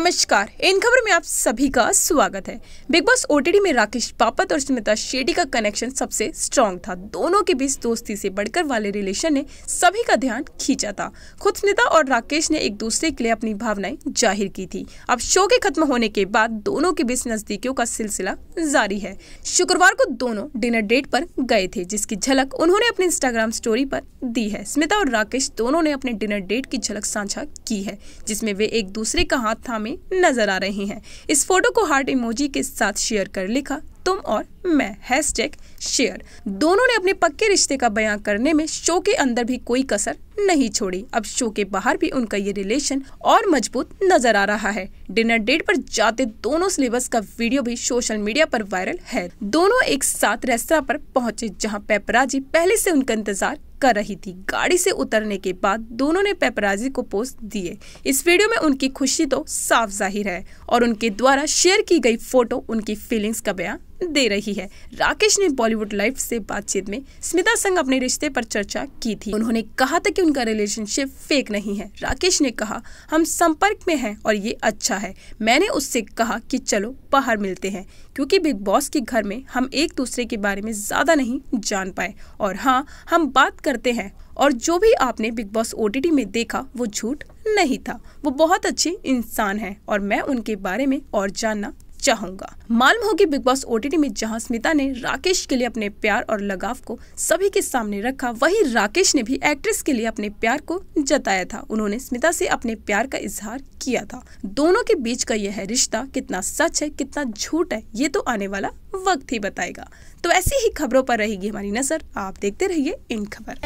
नमस्कार इन खबर में आप सभी का स्वागत है बिग बॉस ओटीडी में राकेश पापत और स्मिता शेट्टी का कनेक्शन सबसे स्ट्रांग था दोनों के बीच दोस्ती से बढ़कर वाले रिलेशन ने सभी का ध्यान खींचा था खुद स्मिता और राकेश ने एक दूसरे के लिए अपनी भावनाएं जाहिर की थी अब शो के खत्म होने के बाद दोनों के बीच नजदीकियों का सिलसिला जारी है शुक्रवार को दोनों डिनर डेट पर गए थे जिसकी झलक उन्होंने अपने इंस्टाग्राम स्टोरी पर दी है स्मिता और राकेश दोनों ने अपने डिनर डेट की झलक साझा की है जिसमें वे एक दूसरे का हाथ थामे में नजर आ रही हैं इस फोटो को हार्ट इमोजी के साथ शेयर कर लिखा तुम और मैं हैश टैग शेयर दोनों ने अपने पक्के रिश्ते का बयां करने में शो के अंदर भी कोई कसर नहीं छोड़ी अब शो के बाहर भी उनका ये रिलेशन और मजबूत नजर आ रहा है डिनर डेट पर जाते दोनों सिलेबस का वीडियो भी सोशल मीडिया पर वायरल है दोनों एक साथ रेस्तरा पर पहुंचे जहां पेपराजी पहले से उनका इंतजार कर रही थी गाड़ी से उतरने के बाद दोनों ने पेपराजी को पोस्ट दिए इस वीडियो में उनकी खुशी तो साफ जाहिर है और उनके द्वारा शेयर की गई फोटो उनकी फीलिंग्स का बयां दे रही है राकेश ने बॉलीवुड लाइफ से बातचीत में स्मिता संग अपने रिश्ते पर चर्चा की थी उन्होंने कहा था कि उनका रिलेशनशिप फेक नहीं है राकेश ने कहा हम संपर्क में हैं और ये अच्छा है मैंने उससे कहा कि चलो बाहर मिलते हैं क्योंकि बिग बॉस के घर में हम एक दूसरे के बारे में ज़्यादा नहीं जान पाए और हाँ हम बात करते हैं और जो भी आपने बिग बॉस ओ में देखा वो झूठ नहीं था वो बहुत अच्छे इंसान हैं और मैं उनके बारे में और जानना चाहूंगा मालूम होगी बिग बॉस ओटीटी में जहां स्मिता ने राकेश के लिए अपने प्यार और लगाव को सभी के सामने रखा वहीं राकेश ने भी एक्ट्रेस के लिए अपने प्यार को जताया था उन्होंने स्मिता से अपने प्यार का इजहार किया था दोनों के बीच का यह रिश्ता कितना सच है कितना झूठ है ये तो आने वाला वक्त ही बताएगा तो ऐसी ही खबरों पर रहेगी हमारी नजर आप देखते रहिए इन खबर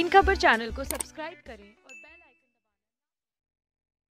इन खबर चैनल को सब्सक्राइब करें